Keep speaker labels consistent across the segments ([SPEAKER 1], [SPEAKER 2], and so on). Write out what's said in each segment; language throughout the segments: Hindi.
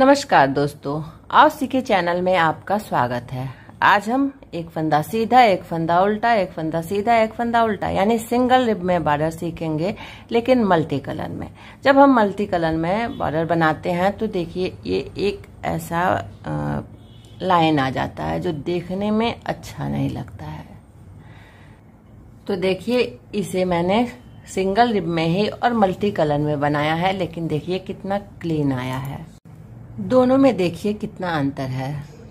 [SPEAKER 1] नमस्कार दोस्तों आप सीखे चैनल में आपका स्वागत है आज हम एक फंदा सीधा एक फंदा उल्टा एक फंदा सीधा एक फंदा उल्टा यानी सिंगल रिब में बॉर्डर सीखेंगे लेकिन मल्टी कलर में जब हम मल्टी कलर में बॉर्डर बनाते हैं तो देखिए ये एक ऐसा लाइन आ जाता है जो देखने में अच्छा नहीं लगता है तो देखिए इसे मैंने सिंगल रिब में ही और मल्टी कलर में बनाया है लेकिन देखिए कितना क्लीन आया है दोनों में देखिए कितना अंतर है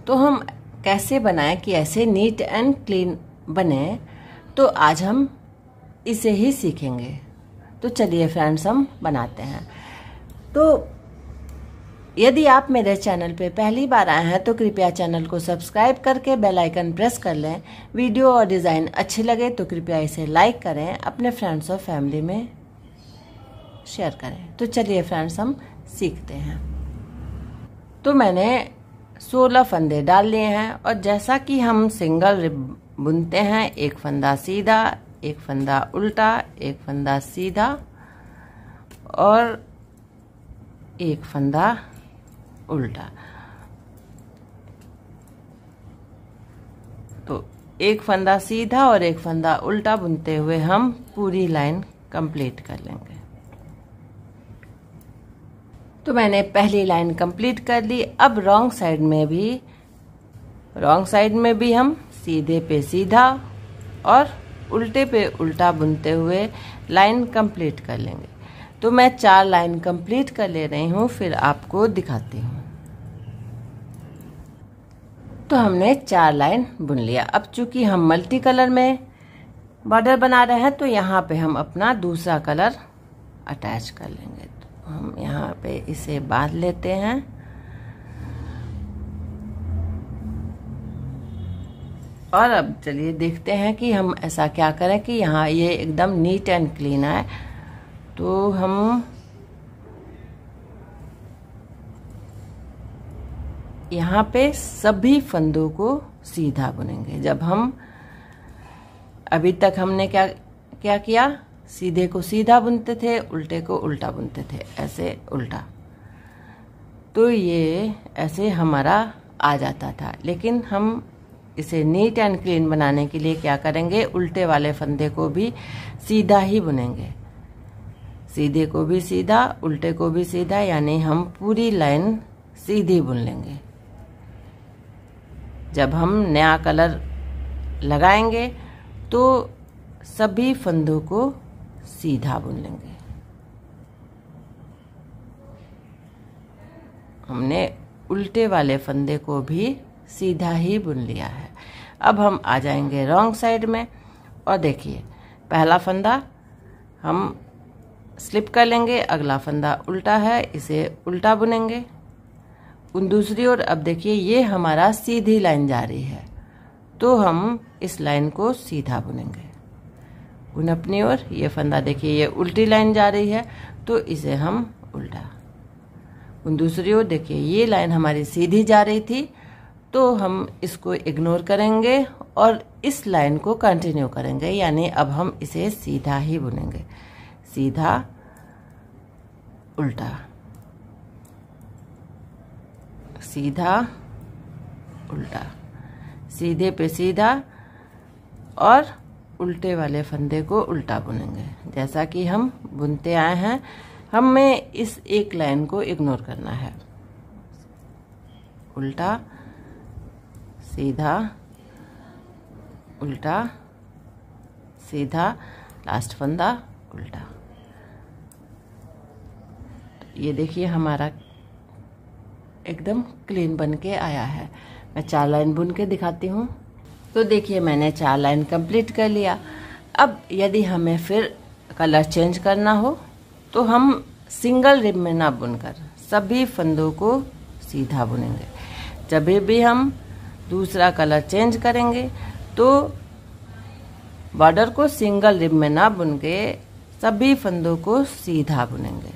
[SPEAKER 1] तो हम कैसे बनाएं कि ऐसे नीट एंड क्लीन बने तो आज हम इसे ही सीखेंगे तो चलिए फ्रेंड्स हम बनाते हैं तो यदि आप मेरे चैनल पे पहली बार आए हैं तो कृपया चैनल को सब्सक्राइब करके बेल आइकन प्रेस कर लें वीडियो और डिज़ाइन अच्छे लगे तो कृपया इसे लाइक करें अपने फ्रेंड्स और फैमिली में शेयर करें तो चलिए फ्रेंड्स हम सीखते हैं तो मैंने 16 फंदे डाल लिए हैं और जैसा कि हम सिंगल रिब बुनते हैं एक फंदा सीधा एक फंदा उल्टा एक फंदा सीधा और एक फंदा उल्टा तो एक फंदा सीधा और एक फंदा उल्टा बुनते हुए हम पूरी लाइन कंप्लीट कर लेंगे तो मैंने पहली लाइन कंप्लीट कर ली अब रॉन्ग साइड में भी रॉन्ग साइड में भी हम सीधे पे सीधा और उल्टे पे उल्टा बुनते हुए लाइन कंप्लीट कर लेंगे तो मैं चार लाइन कंप्लीट कर ले रही हूँ फिर आपको दिखाती हूँ तो हमने चार लाइन बुन लिया अब चूंकि हम मल्टी कलर में बॉर्डर बना रहे हैं तो यहाँ पे हम अपना दूसरा कलर अटैच कर लेंगे हम यहाँ पे इसे बांध लेते हैं और अब चलिए देखते हैं कि हम ऐसा क्या करें कि यहाँ ये एकदम नीट एंड क्लीन आए तो हम यहाँ पे सभी फंदों को सीधा बुनेंगे जब हम अभी तक हमने क्या क्या किया सीधे को सीधा बुनते थे उल्टे को उल्टा बुनते थे ऐसे उल्टा तो ये ऐसे हमारा आ जाता था लेकिन हम इसे नीट एंड क्लीन बनाने के लिए क्या करेंगे उल्टे वाले फंदे को भी सीधा ही बुनेंगे सीधे को भी सीधा उल्टे को भी सीधा यानी हम पूरी लाइन सीधी बुन लेंगे जब हम नया कलर लगाएंगे तो सभी फंदों को सीधा बुन लेंगे हमने उल्टे वाले फंदे को भी सीधा ही बुन लिया है अब हम आ जाएंगे रॉन्ग साइड में और देखिए पहला फंदा हम स्लिप कर लेंगे अगला फंदा उल्टा है इसे उल्टा बुनेंगे उन दूसरी ओर अब देखिए ये हमारा सीधी लाइन जा रही है तो हम इस लाइन को सीधा बुनेंगे उन अपनी ओर ये फंदा देखिए ये उल्टी लाइन जा रही है तो इसे हम उल्टा उन दूसरी ओर देखिए ये लाइन हमारी सीधी जा रही थी तो हम इसको इग्नोर करेंगे और इस लाइन को कंटिन्यू करेंगे यानी अब हम इसे सीधा ही बुनेंगे सीधा उल्टा सीधा उल्टा सीधे पे सीधा और उल्टे वाले फंदे को उल्टा बुनेंगे जैसा कि हम बुनते आए हैं हमें इस एक लाइन को इग्नोर करना है उल्टा सीधा उल्टा सीधा लास्ट फंदा उल्टा तो ये देखिए हमारा एकदम क्लीन बन के आया है मैं चार लाइन बुन के दिखाती हूँ तो देखिए मैंने चार लाइन कंप्लीट कर लिया अब यदि हमें फिर कलर चेंज करना हो तो हम सिंगल रिब में ना बुनकर सभी फंदों को सीधा बुनेंगे जब भी हम दूसरा कलर चेंज करेंगे तो बॉर्डर को सिंगल रिब में ना बुन के सभी फंदों को सीधा बुनेंगे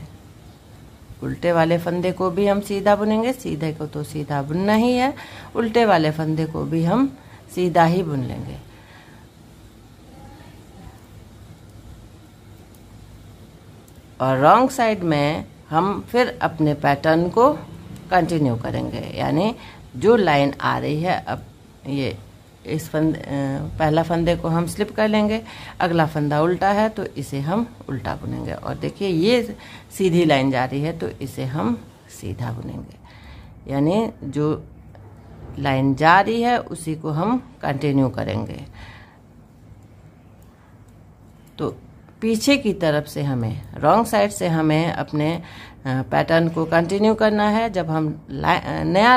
[SPEAKER 1] उल्टे वाले फंदे को भी हम सीधा बुनेंगे सीधे को तो सीधा बुनना ही है उल्टे वाले फंदे को भी हम सीधा ही बुन लेंगे और रॉन्ग साइड में हम फिर अपने पैटर्न को कंटिन्यू करेंगे यानी जो लाइन आ रही है अब ये इस फंद पहला फंदे को हम स्लिप कर लेंगे अगला फंदा उल्टा है तो इसे हम उल्टा बुनेंगे और देखिए ये सीधी लाइन जा रही है तो इसे हम सीधा बुनेंगे यानी जो लाइन जा रही है उसी को हम कंटिन्यू करेंगे तो पीछे की तरफ से हमें रॉन्ग साइड से हमें अपने पैटर्न को कंटिन्यू करना है जब हम नया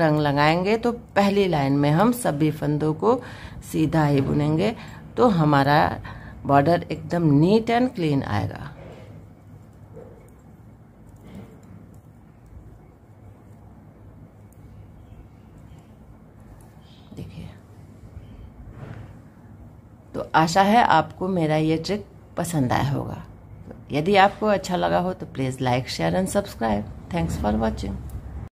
[SPEAKER 1] रंग लगाएंगे तो पहली लाइन में हम सभी फंदों को सीधा ही बुनेंगे तो हमारा बॉर्डर एकदम नीट एंड क्लीन आएगा आशा है आपको मेरा ये ट्रिक पसंद आया होगा यदि आपको अच्छा लगा हो तो please like share and subscribe thanks for watching